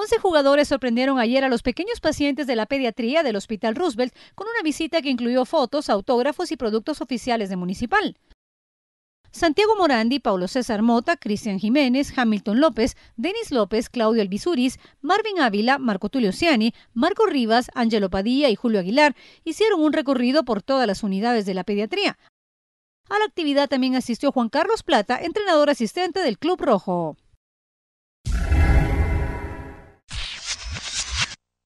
Once jugadores sorprendieron ayer a los pequeños pacientes de la pediatría del Hospital Roosevelt con una visita que incluyó fotos, autógrafos y productos oficiales de Municipal. Santiago Morandi, Paulo César Mota, Cristian Jiménez, Hamilton López, Denis López, Claudio Elvisuris, Marvin Ávila, Marco Tulio Ciani, Marco Rivas, Angelo Padilla y Julio Aguilar hicieron un recorrido por todas las unidades de la pediatría. A la actividad también asistió Juan Carlos Plata, entrenador asistente del Club Rojo.